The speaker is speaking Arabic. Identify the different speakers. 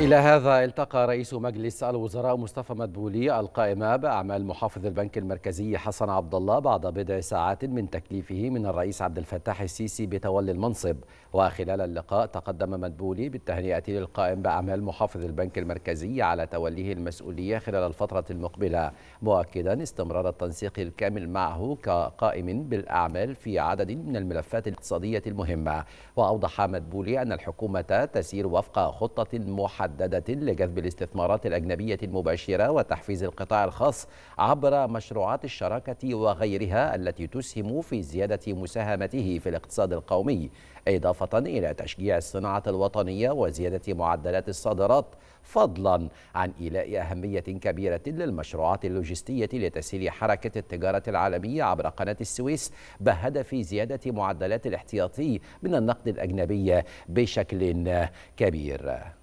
Speaker 1: إلى هذا التقى رئيس مجلس الوزراء مصطفى مدبولي القائم بأعمال محافظ البنك المركزي حسن عبد الله بعد بضع ساعات من تكليفه من الرئيس عبد الفتاح السيسي بتولي المنصب وخلال اللقاء تقدم مدبولي بالتهنئة للقائم بأعمال محافظ البنك المركزي على توليه المسؤولية خلال الفترة المقبلة مؤكدا استمرار التنسيق الكامل معه كقائم بالأعمال في عدد من الملفات الاقتصادية المهمة وأوضح مدبولي أن الحكومة تسير وفق خطة محددة محددة لجذب الاستثمارات الأجنبية المباشرة وتحفيز القطاع الخاص عبر مشروعات الشراكة وغيرها التي تسهم في زيادة مساهمته في الاقتصاد القومي إضافة إلى تشجيع الصناعة الوطنية وزيادة معدلات الصادرات فضلا عن إيلاء أهمية كبيرة للمشروعات اللوجستية لتسهيل حركة التجارة العالمية عبر قناة السويس بهدف زيادة معدلات الاحتياطي من النقد الأجنبي بشكل كبير